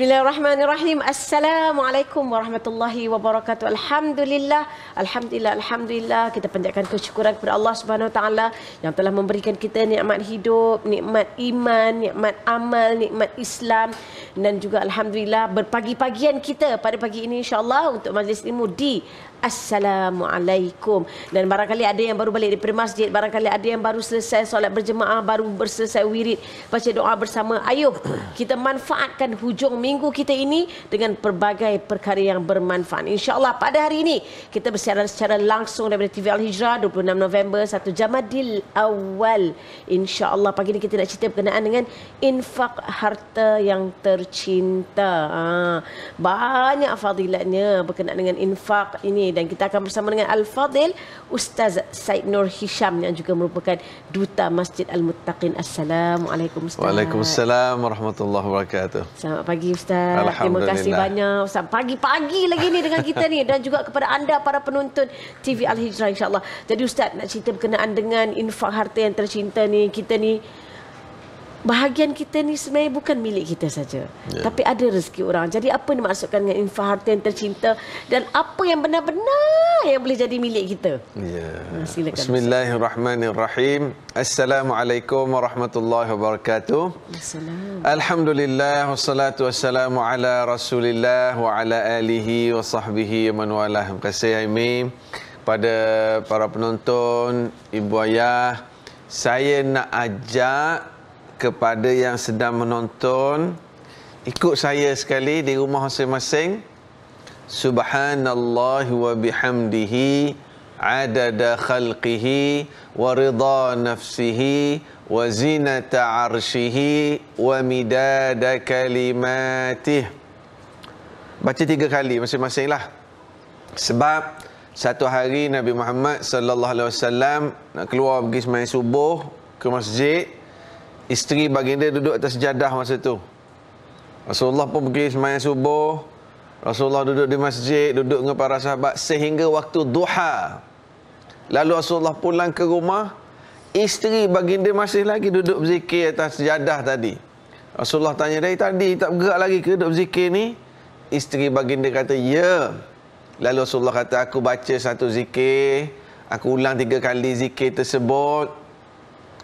Bismillahirrahmanirrahim. Assalamualaikum warahmatullahi wabarakatuh. Alhamdulillah. Alhamdulillah. Alhamdulillah. Kita panjatkan kesyukuran kepada Allah Subhanahu Wa Taala yang telah memberikan kita nikmat hidup, nikmat iman, nikmat amal, nikmat Islam dan juga alhamdulillah berpagi-pagian kita pada pagi ini insya-Allah untuk majlis ilmu di Assalamualaikum Dan barangkali ada yang baru balik daripada masjid Barangkali ada yang baru selesai solat berjemaah Baru berselesai wirid Baca doa bersama Ayuh kita manfaatkan hujung minggu minggu kita ini dengan pelbagai perkara yang bermanfaat. InsyaAllah pada hari ini kita bersiaran secara langsung daripada TV Al-Hijrah 26 November 1 Jamadil Awal. InsyaAllah pagi ini kita nak cerita berkenaan dengan infak harta yang tercinta. Ha, banyak fadilatnya berkenaan dengan infak ini dan kita akan bersama dengan Al-Fadil Ustaz Said Nur Hisham yang juga merupakan Duta Masjid Al-Muttaqin. Assalamualaikum Waalaikumsalam. Warahmatullahi Wabarakatuh. Selamat pagi Ustaz. Terima kasih banyak Ustaz. Pagi-pagi lagi ni dengan kita ni dan juga kepada anda para penonton TV Al-Hijrah Insyaallah Jadi Ustaz nak cerita berkenaan dengan infak harta yang tercinta ni kita ni bahagian kita ni sebenarnya bukan milik kita saja yeah. tapi ada rezeki orang jadi apa yang dimaksudkan dengan infah harta yang tercinta dan apa yang benar-benar yang boleh jadi milik kita ya yeah. Hmm, bismillahirrahmanirrahim assalamualaikum warahmatullahi wabarakatuh assalamualaikum alhamdulillah wassalatu wassalamu ala rasulillah wa ala alihi wa sahbihi man walah terima kasih Aimin pada para penonton ibu ayah saya nak ajak kepada yang sedang menonton ikut saya sekali di rumah masing-masing subhanallah wa bihamdihi adada khalqihi wa ridha nafsihi wa zinata arshihi wa midada kalimatih baca tiga kali masing-masinglah sebab satu hari Nabi Muhammad sallallahu alaihi wasallam nak keluar pergi sembahyang subuh ke masjid isteri baginda duduk atas jadah masa tu. Rasulullah pun pergi semayang subuh. Rasulullah duduk di masjid, duduk dengan para sahabat sehingga waktu duha. Lalu Rasulullah pulang ke rumah. Isteri baginda masih lagi duduk berzikir atas jadah tadi. Rasulullah tanya, dari tadi tak bergerak lagi ke duduk berzikir ni? Isteri baginda kata, ya. Lalu Rasulullah kata, aku baca satu zikir. Aku ulang tiga kali zikir tersebut.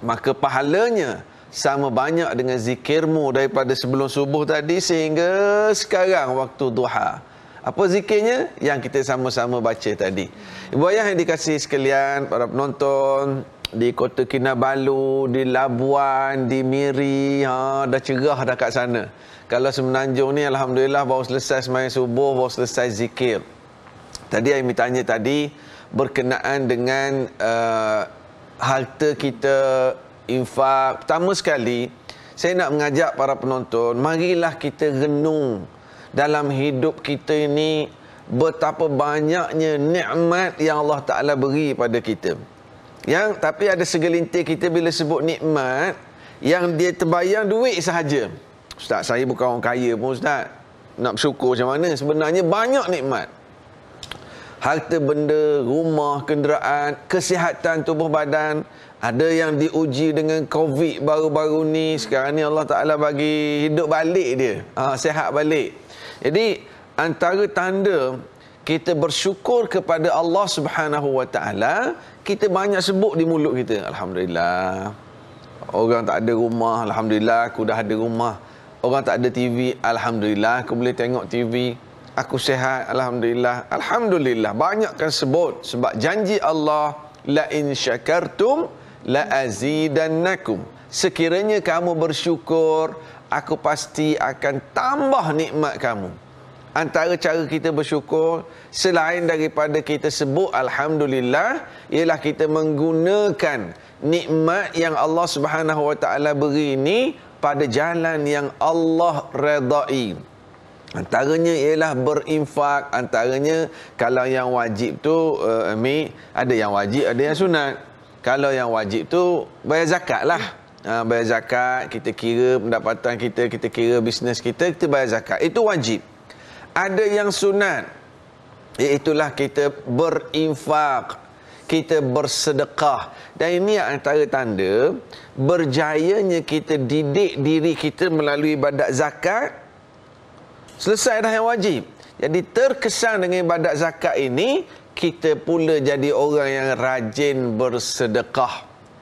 Maka pahalanya sama banyak dengan zikirmu daripada sebelum subuh tadi sehingga sekarang waktu duha. Apa zikirnya yang kita sama-sama baca tadi. Ibu ayah yang dikasih sekalian para penonton di Kota Kinabalu, di Labuan, di Miri, ha, dah cerah dah kat sana. Kalau semenanjung ni Alhamdulillah baru selesai semayang subuh, baru selesai zikir. Tadi Aimi tanya tadi berkenaan dengan uh, harta kita infak. Pertama sekali, saya nak mengajak para penonton, marilah kita renung dalam hidup kita ini betapa banyaknya nikmat yang Allah Taala beri pada kita. Yang tapi ada segelintir kita bila sebut nikmat yang dia terbayang duit sahaja. Ustaz, saya bukan orang kaya pun ustaz. Nak bersyukur macam mana? Sebenarnya banyak nikmat. Harta benda, rumah, kenderaan, kesihatan tubuh badan, ada yang diuji dengan COVID baru-baru ni. Sekarang ni Allah Ta'ala bagi hidup balik dia. Ha, sehat balik. Jadi antara tanda kita bersyukur kepada Allah Subhanahu Wa Ta'ala. Kita banyak sebut di mulut kita. Alhamdulillah. Orang tak ada rumah. Alhamdulillah aku dah ada rumah. Orang tak ada TV. Alhamdulillah aku boleh tengok TV. Aku sehat. Alhamdulillah. Alhamdulillah. Banyakkan sebut. Sebab janji Allah la in syakartum la azidannakum sekiranya kamu bersyukur aku pasti akan tambah nikmat kamu antara cara kita bersyukur selain daripada kita sebut alhamdulillah ialah kita menggunakan nikmat yang Allah Subhanahu wa taala beri ini pada jalan yang Allah redai antaranya ialah berinfak antaranya kalau yang wajib tu uh, ada yang wajib ada yang sunat kalau yang wajib tu bayar zakat lah. Uh, bayar zakat, kita kira pendapatan kita, kita kira bisnes kita, kita bayar zakat. Itu wajib. Ada yang sunat. Iaitulah kita berinfak. Kita bersedekah. Dan ini antara tanda berjayanya kita didik diri kita melalui ibadat zakat. Selesai dah yang wajib. Jadi terkesan dengan ibadat zakat ini, kita pula jadi orang yang rajin bersedekah.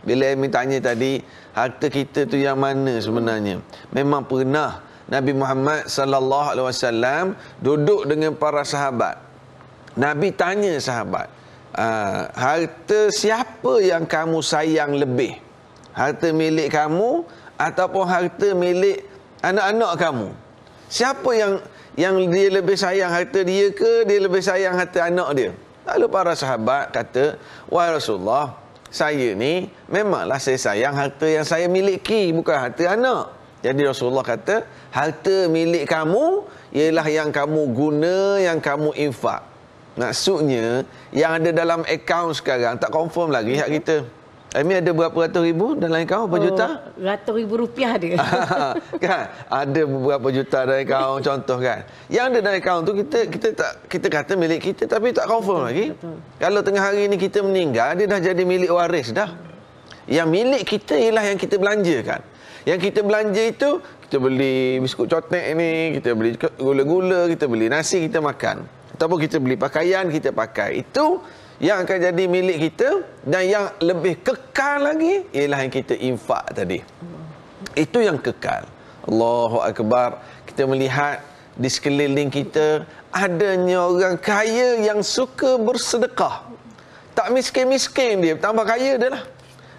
Bila Amy tanya tadi, harta kita tu yang mana sebenarnya? Memang pernah Nabi Muhammad sallallahu alaihi wasallam duduk dengan para sahabat. Nabi tanya sahabat, ah, harta siapa yang kamu sayang lebih? Harta milik kamu ataupun harta milik anak-anak kamu? Siapa yang yang dia lebih sayang harta dia ke dia lebih sayang harta anak dia?" Lalu para sahabat kata, Wahai Rasulullah, saya ni memanglah saya sayang harta yang saya miliki, bukan harta anak. Jadi Rasulullah kata, harta milik kamu ialah yang kamu guna, yang kamu infak. Maksudnya, yang ada dalam akaun sekarang, tak confirm lagi hak kita. Amir ada berapa ratus ribu dalam kau? Berapa oh, juta? Ratus ribu rupiah dia. kan? Ada berapa juta dalam kau contoh kan. Yang ada dalam kau tu kita kita tak kita kata milik kita tapi tak confirm betul, lagi. Betul. Kalau tengah hari ni kita meninggal, dia dah jadi milik waris dah. Yang milik kita ialah yang kita belanjakan. Yang kita belanja itu kita beli biskut cotek ni, kita beli gula-gula, kita beli nasi kita makan ataupun kita beli pakaian kita pakai. Itu yang akan jadi milik kita dan yang lebih kekal lagi ialah yang kita infak tadi. Itu yang kekal. Allahu akbar. Kita melihat di sekeliling kita adanya orang kaya yang suka bersedekah. Tak miskin-miskin dia, tambah kaya dia lah.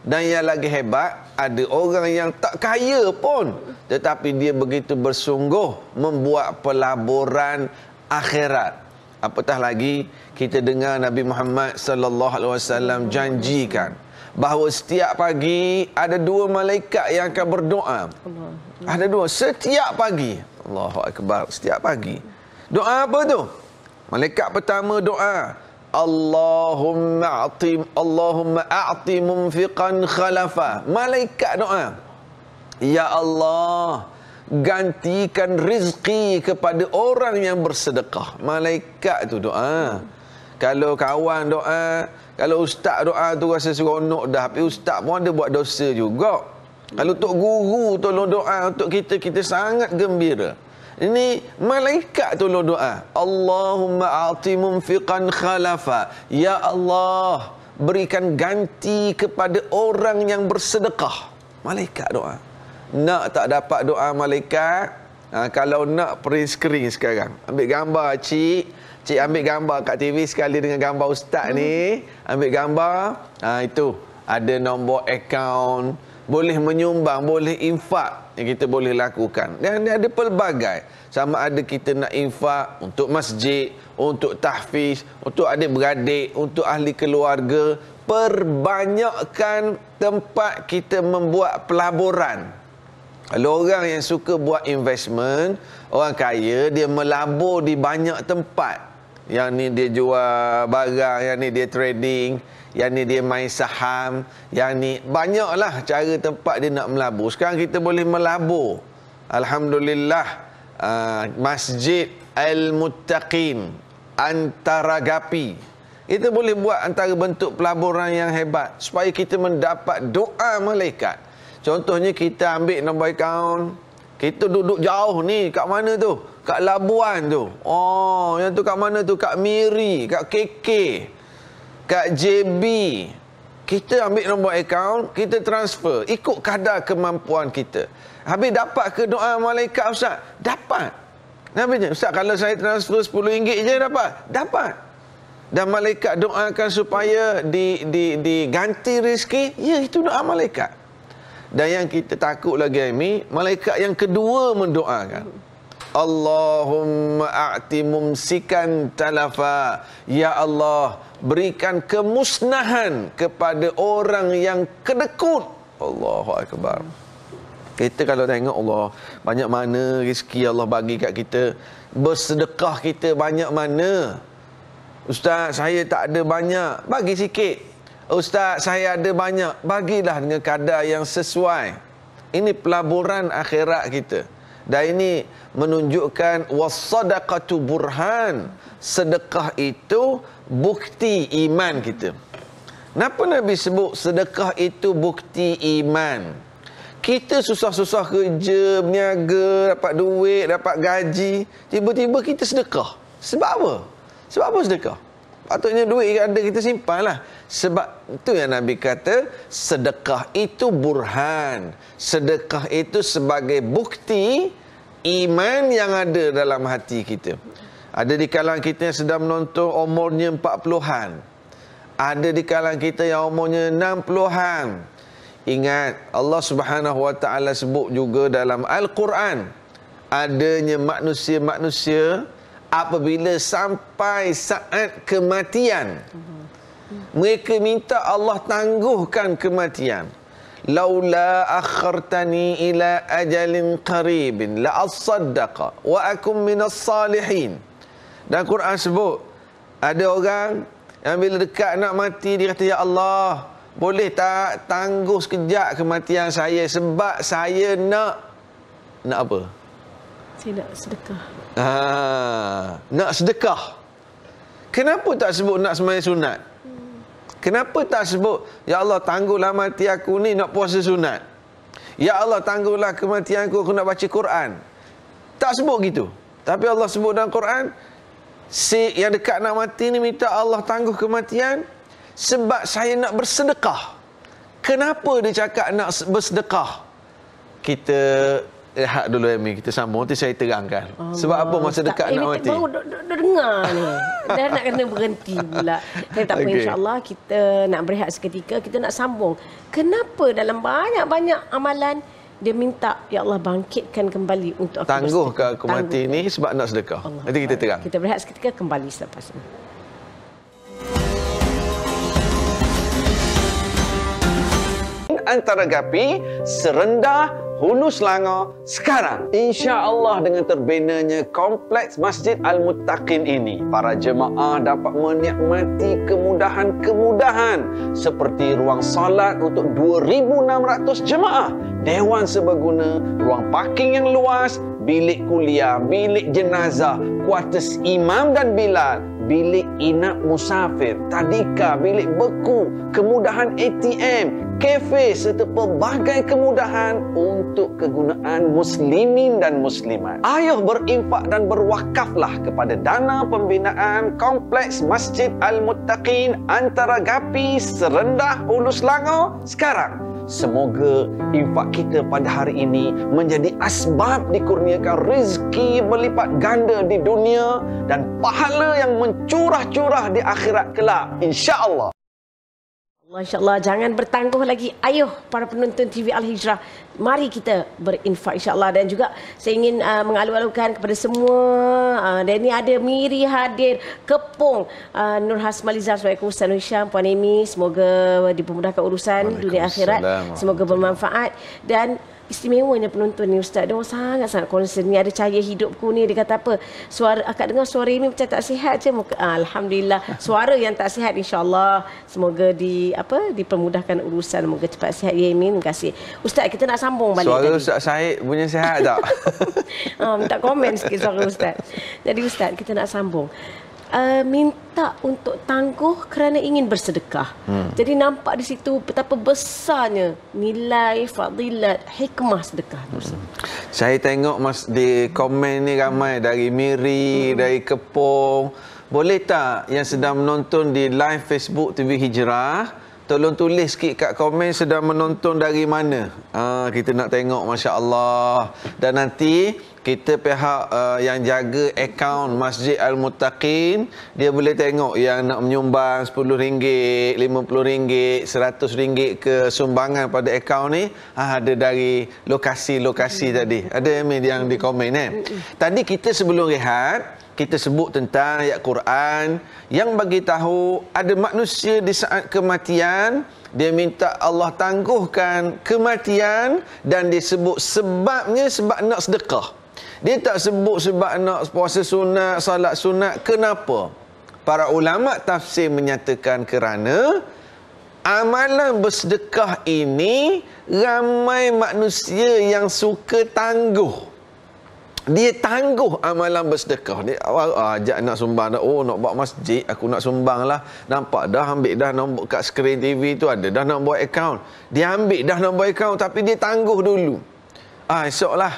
Dan yang lagi hebat, ada orang yang tak kaya pun. Tetapi dia begitu bersungguh membuat pelaburan akhirat apatah lagi kita dengar Nabi Muhammad sallallahu alaihi wasallam janjikan bahawa setiap pagi ada dua malaikat yang akan berdoa. Ada dua setiap pagi. Allahu akbar setiap pagi. Doa apa tu? Malaikat pertama doa Allahumma a'ti Allahumma a'ti munfiqan khalafa. Malaikat doa. Ya Allah, gantikan rezeki kepada orang yang bersedekah. Malaikat tu doa. Kalau kawan doa, kalau ustaz doa tu rasa seronok dah. Tapi ustaz pun ada buat dosa juga. Kalau tok guru tolong doa untuk kita, kita sangat gembira. Ini malaikat tolong doa. Allahumma a'ti munfiqan khalafa. Ya Allah, berikan ganti kepada orang yang bersedekah. Malaikat doa nak tak dapat doa malaikat ha, kalau nak print screen sekarang ambil gambar cik cik ambil gambar kat TV sekali dengan gambar ustaz hmm. ni ambil gambar ha, itu ada nombor akaun boleh menyumbang boleh infak yang kita boleh lakukan dan ada pelbagai sama ada kita nak infak untuk masjid untuk tahfiz untuk adik-beradik untuk ahli keluarga perbanyakkan tempat kita membuat pelaburan kalau orang yang suka buat investment, orang kaya dia melabur di banyak tempat. Yang ni dia jual barang, yang ni dia trading, yang ni dia main saham, yang ni banyaklah cara tempat dia nak melabur. Sekarang kita boleh melabur. Alhamdulillah ah, Masjid Al-Muttaqin Antara Gapi Kita boleh buat antara bentuk pelaburan yang hebat Supaya kita mendapat doa malaikat Contohnya kita ambil nombor akaun. Kita duduk jauh ni. Kat mana tu? Kat Labuan tu. Oh, yang tu kat mana tu? Kat Miri. Kat KK. Kat JB. Kita ambil nombor akaun. Kita transfer. Ikut kadar kemampuan kita. Habis dapat ke doa malaikat Ustaz? Dapat. Nabi ni, Ustaz kalau saya transfer RM10 je dapat? Dapat. Dan malaikat doakan supaya di, di, diganti rezeki? Ya, itu doa malaikat. Dan yang kita takut lagi ini, malaikat yang kedua mendoakan. Allahumma a'ti mumsikan talafa. Ya Allah, berikan kemusnahan kepada orang yang kedekut. Allahu akbar. Kita kalau tengok Allah, banyak mana rezeki Allah bagi kat kita, bersedekah kita banyak mana. Ustaz, saya tak ada banyak, bagi sikit. Ustaz saya ada banyak Bagilah dengan kadar yang sesuai Ini pelaburan akhirat kita Dan ini menunjukkan Wasadaqatu burhan Sedekah itu bukti iman kita Kenapa Nabi sebut sedekah itu bukti iman kita susah-susah kerja, meniaga, dapat duit, dapat gaji. Tiba-tiba kita sedekah. Sebab apa? Sebab apa sedekah? patutnya duit yang ada kita simpan lah. Sebab itu yang Nabi kata, sedekah itu burhan. Sedekah itu sebagai bukti iman yang ada dalam hati kita. Ada di kalangan kita yang sedang menonton umurnya empat puluhan. Ada di kalangan kita yang umurnya enam puluhan. Ingat Allah subhanahu wa ta'ala sebut juga dalam Al-Quran. Adanya manusia-manusia yang apabila sampai saat kematian mereka minta Allah tangguhkan kematian laula akhartani ila ajalin qarib la asaddaq wa akum min as-salihin dan Quran sebut ada orang yang bila dekat nak mati dia kata ya Allah boleh tak tangguh sekejap kematian saya sebab saya nak nak apa saya nak sedekah. Ah, nak sedekah. Kenapa tak sebut nak semai sunat? Kenapa tak sebut, Ya Allah tanggulah mati aku ni nak puasa sunat. Ya Allah tanggulah kematianku aku nak baca Quran. Tak sebut gitu. Tapi Allah sebut dalam Quran, si yang dekat nak mati ni minta Allah tangguh kematian sebab saya nak bersedekah. Kenapa dia cakap nak bersedekah? Kita Eh hak dulu Amy kita sambung nanti saya terangkan oh, sebab apa masa dekat tak, nak mati baru dengar ni dah nak kena berhenti pula tapi tak apa okay. insyaAllah kita nak berehat seketika kita nak sambung kenapa dalam banyak-banyak amalan dia minta ya Allah bangkitkan kembali untuk aku tangguh ke aku mati ni sebab nak sedekah Allah nanti kita terang kita berehat seketika kembali selepas ini antara gapi serendah Hulu Selangor sekarang. Insya Allah dengan terbinanya kompleks Masjid Al Mutakin ini, para jemaah dapat menikmati kemudahan-kemudahan seperti ruang solat untuk 2,600 jemaah, dewan seberguna, ruang parking yang luas, bilik kuliah, bilik jenazah, kuartus imam dan bilal, bilik inap musafir, tadika, bilik beku, kemudahan ATM, kafe serta pelbagai kemudahan untuk kegunaan muslimin dan muslimat. Ayuh berinfak dan berwakaflah kepada dana pembinaan kompleks Masjid Al-Muttaqin antara Gapi Serendah Hulu Selangor sekarang. Semoga infak kita pada hari ini menjadi asbab dikurniakan rezeki melipat ganda di dunia dan pahala yang mencurah-curah di akhirat kelak. insya Allah. Masya Allah, jangan bertangguh lagi. Ayuh para penonton TV Al-Hijrah, mari kita berinfak insya Allah. Dan juga saya ingin uh, mengalu-alukan kepada semua. Uh, dan ini ada Miri hadir, Kepung, uh, Nur Hasmaliza, Assalamualaikum Ustaz Nur Puan Amy. Semoga dipermudahkan urusan dunia akhirat. Semoga bermanfaat. Dan istimewanya penonton ni ustaz dia sangat-sangat concern ni ada cahaya hidupku ni dia kata apa suara akak dengar suara ini macam tak sihat je muka ah, alhamdulillah suara yang tak sihat insyaallah semoga di apa dipermudahkan urusan moga cepat sihat ya amin terima kasih ustaz kita nak sambung balik suara tadi. ustaz Syed punya sihat tak ah minta komen sikit suara ustaz jadi ustaz kita nak sambung uh, minta untuk tangguh kerana ingin bersedekah. Hmm. Jadi nampak di situ betapa besarnya nilai fadilat hikmah sedekah hmm. Saya tengok mas di komen ni ramai hmm. dari Miri, hmm. dari Kepong. Boleh tak yang sedang menonton di live Facebook TV Hijrah hmm tolong tulis sikit kat komen sedang menonton dari mana ha, kita nak tengok Masya Allah dan nanti kita pihak uh, yang jaga akaun Masjid Al-Mutaqin dia boleh tengok yang nak menyumbang RM10, RM50, RM100 ke sumbangan pada akaun ni ha, ada dari lokasi-lokasi tadi ada yang di komen eh? tadi kita sebelum rehat kita sebut tentang ayat Quran yang bagi tahu ada manusia di saat kematian dia minta Allah tangguhkan kematian dan disebut sebabnya sebab nak sedekah. Dia tak sebut sebab nak puasa sunat, salat sunat. Kenapa? Para ulama tafsir menyatakan kerana amalan bersedekah ini ramai manusia yang suka tangguh dia tangguh amalan bersedekah ni ah, ajak nak sumbang nak oh nak buat masjid aku nak sumbang lah nampak dah ambil dah nombor kat skrin TV tu ada dah nak buat account dia ambil dah nak buat account tapi dia tangguh dulu ah esok lah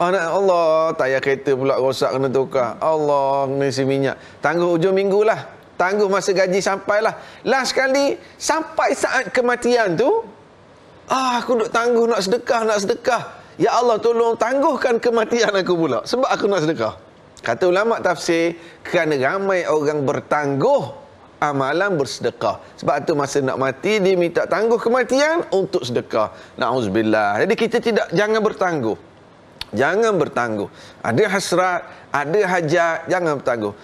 Anak ah, Allah, tayar kereta pula rosak kena tukar. Allah, kena isi minyak. Tangguh hujung minggu lah. Tangguh masa gaji sampailah. Last sekali, sampai saat kematian tu, ah, aku duduk tangguh nak sedekah, nak sedekah. Ya Allah tolong tangguhkan kematian aku pula sebab aku nak sedekah. Kata ulama tafsir kerana ramai orang bertangguh amalan bersedekah. Sebab tu masa nak mati dia minta tangguh kematian untuk sedekah. Nauzubillah. Jadi kita tidak jangan bertangguh. Jangan bertangguh. Ada hasrat, ada hajat, jangan bertangguh.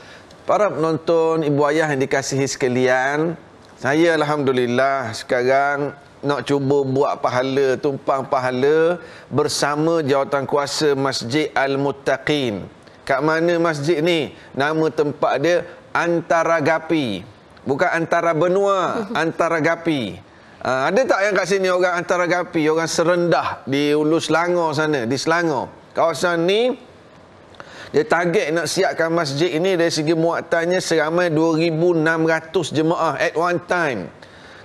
Para penonton, ibu ayah yang dikasihi sekalian, saya alhamdulillah sekarang nak cuba buat pahala tumpang pahala bersama jawatan kuasa Masjid Al-Muttaqin. Kat mana masjid ni? Nama tempat dia Antara Gapi. Bukan Antara Benua, Antara Gapi. Ha, ah, ada tak yang kat sini orang Antara Gapi, orang serendah di Ulu Selangor sana, di Selangor. Kawasan ni dia target nak siapkan masjid ini dari segi muatannya seramai 2600 jemaah at one time.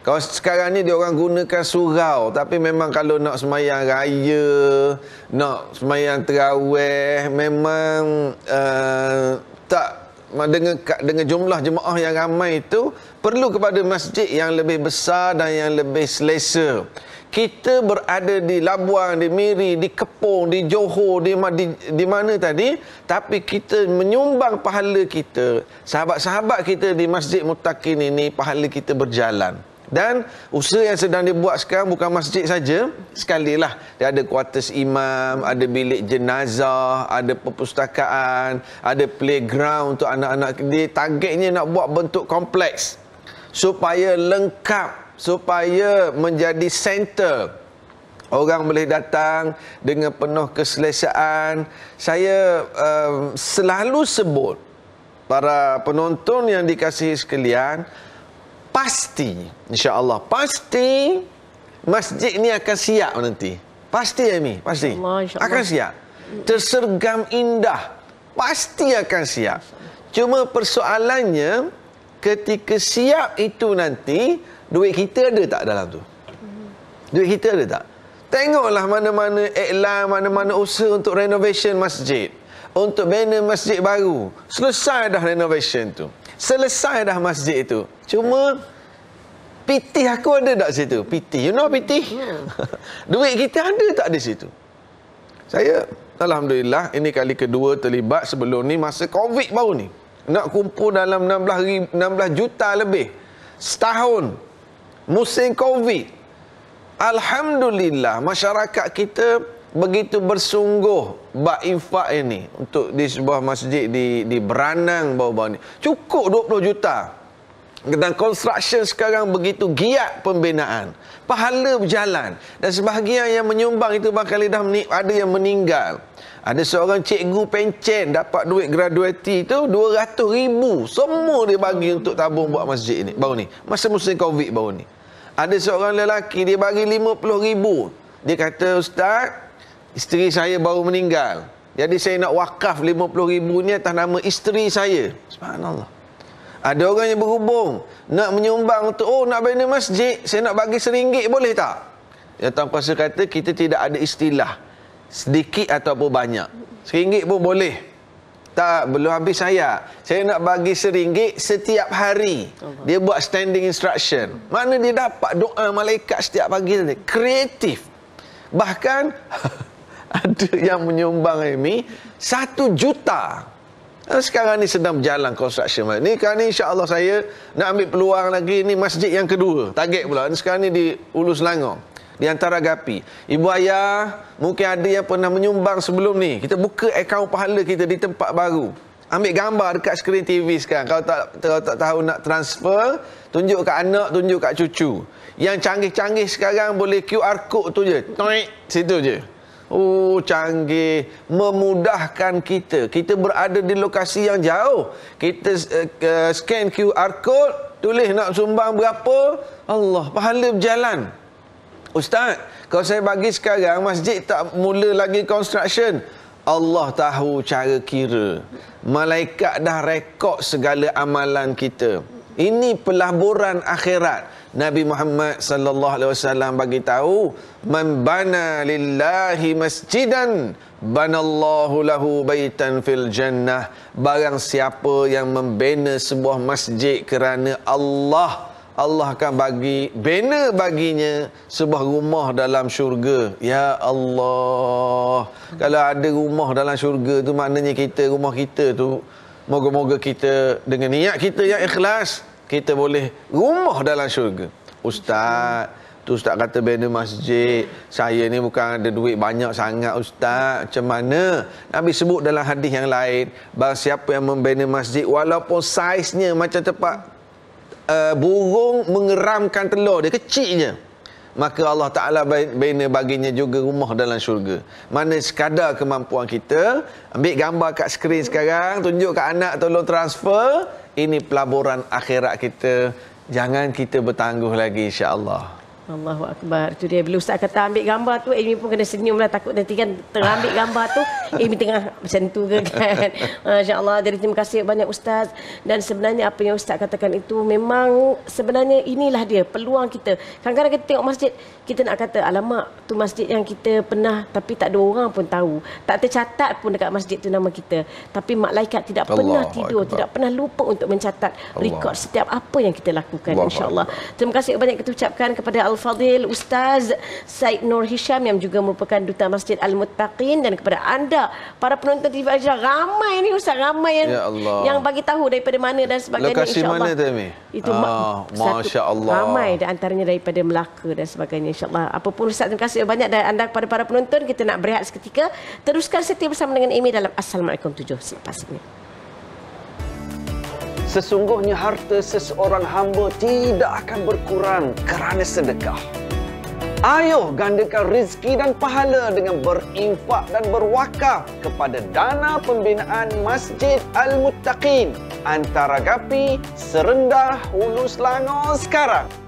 Kalau sekarang ni dia orang gunakan surau tapi memang kalau nak semayang raya, nak semayang terawih memang uh, tak dengan dengan jumlah jemaah yang ramai itu perlu kepada masjid yang lebih besar dan yang lebih selesa. Kita berada di Labuan, di Miri, di Kepong, di Johor, di, di, di mana tadi Tapi kita menyumbang pahala kita Sahabat-sahabat kita di Masjid Mutakin ini Pahala kita berjalan dan usaha yang sedang dibuat sekarang bukan masjid saja, sekalilah. Dia ada kuartus imam, ada bilik jenazah, ada perpustakaan, ada playground untuk anak-anak. Dia targetnya nak buat bentuk kompleks supaya lengkap, supaya menjadi center orang boleh datang dengan penuh keselesaan. Saya um, selalu sebut para penonton yang dikasihi sekalian, pasti Insya Allah pasti masjid ni akan siap nanti pasti ya mi pasti Allah, akan siap tersergam indah pasti akan siap cuma persoalannya ketika siap itu nanti duit kita ada tak dalam tu duit kita ada tak tengoklah mana-mana iklan mana-mana usaha untuk renovation masjid untuk bina masjid baru selesai dah renovation tu Selesai dah masjid itu. Cuma pitih aku ada tak situ? Pitih. You know pitih? Ya. Duit kita ada tak di situ? Saya alhamdulillah ini kali kedua terlibat sebelum ni masa Covid baru ni. Nak kumpul dalam 16 ribu, 16 juta lebih. Setahun musim Covid. Alhamdulillah masyarakat kita begitu bersungguh bak infak ini untuk di sebuah masjid di di Beranang bau bau ni Cukup 20 juta. Dan construction sekarang begitu giat pembinaan. Pahala berjalan. Dan sebahagian yang menyumbang itu bahkan dah ada yang meninggal. Ada seorang cikgu pencen dapat duit graduati itu 200 ribu. Semua dia bagi untuk tabung buat masjid ini. Baru ni. Masa musim covid baru ni. Ada seorang lelaki dia bagi 50 ribu. Dia kata ustaz isteri saya baru meninggal. Jadi saya nak wakaf 50 ribu ni atas nama isteri saya. Subhanallah. Ada orang yang berhubung. Nak menyumbang tu, oh nak bina masjid, saya nak bagi seringgit boleh tak? Ya Tuan Kuasa kata, kita tidak ada istilah. Sedikit ataupun banyak. Seringgit pun boleh. Tak, belum habis saya. Saya nak bagi seringgit setiap hari. Dia buat standing instruction. Mana dia dapat doa malaikat setiap pagi tadi. Kreatif. Bahkan, ada yang menyumbang ini satu juta. Sekarang ni sedang berjalan construction. Ni kan ni insya-Allah saya nak ambil peluang lagi ni masjid yang kedua. Target pula. Ni sekarang ni di Ulu Selangor. Di antara gapi. Ibu ayah, mungkin ada yang pernah menyumbang sebelum ni. Kita buka akaun pahala kita di tempat baru. Ambil gambar dekat skrin TV sekarang. Kalau tak kalau tak tahu nak transfer, tunjuk kat anak, tunjuk kat cucu. Yang canggih-canggih sekarang boleh QR code tu je. Toik, situ je. Oh canggih memudahkan kita. Kita berada di lokasi yang jauh. Kita uh, uh, scan QR code, tulis nak sumbang berapa. Allah pahala berjalan. Ustaz, kalau saya bagi sekarang masjid tak mula lagi construction. Allah tahu cara kira. Malaikat dah rekod segala amalan kita. Ini pelaburan akhirat. Nabi Muhammad sallallahu alaihi wasallam bagi tahu man bana lillahi masjidan banallahu lahu baitan fil jannah barang siapa yang membina sebuah masjid kerana Allah Allah akan bagi bina baginya sebuah rumah dalam syurga. Ya Allah. Kalau ada rumah dalam syurga tu maknanya kita rumah kita tu moga-moga kita dengan niat kita yang ikhlas kita boleh rumah dalam syurga. Ustaz, tu ustaz kata bina masjid, saya ni bukan ada duit banyak sangat ustaz. Macam mana? Nabi sebut dalam hadis yang lain, barang siapa yang membina masjid walaupun saiznya macam tempat uh, burung mengeramkan telur dia kecilnya maka Allah Ta'ala bina baginya juga rumah dalam syurga. Mana sekadar kemampuan kita, ambil gambar kat skrin sekarang, tunjuk kat anak tolong transfer, ini pelaburan akhirat kita. Jangan kita bertangguh lagi insyaAllah. Allahu Akbar. Itu dia. Bila Ustaz kata ambil gambar tu, Amy pun kena senyum lah. Takut nanti kan terambil gambar tu, Amy tengah macam tu ke kan. Masya Allah. Jadi terima kasih banyak Ustaz. Dan sebenarnya apa yang Ustaz katakan itu, memang sebenarnya inilah dia peluang kita. Kadang-kadang kita tengok masjid, kita nak kata, alamak tu masjid yang kita pernah tapi tak ada orang pun tahu. Tak tercatat pun dekat masjid tu nama kita. Tapi malaikat tidak Allah pernah tidur, Akbar. tidak pernah lupa untuk mencatat Allah. rekod setiap apa yang kita lakukan. Allah. InsyaAllah. Terima kasih banyak kita ucapkan kepada Allah Al-Fadhil Ustaz Said Nur Hisham yang juga merupakan Duta Masjid Al-Mutaqin dan kepada anda para penonton TV Aisyah ramai ni Ustaz ramai yang ya yang bagi tahu daripada mana dan sebagainya Lokasi mana Tami? Itu ah, ma masya-Allah. Ramai dan antaranya daripada Melaka dan sebagainya insya-Allah. Apapun Ustaz terima kasih banyak dan anda kepada para penonton kita nak berehat seketika. Teruskan setia bersama dengan Amy dalam Assalamualaikum 7 selepas ini. Sesungguhnya harta seseorang hamba tidak akan berkurang kerana sedekah. Ayuh gandakan rezeki dan pahala dengan berinfak dan berwakaf kepada dana pembinaan Masjid Al-Muttaqin antara Gapi, Serendah, Hulu Selangor sekarang.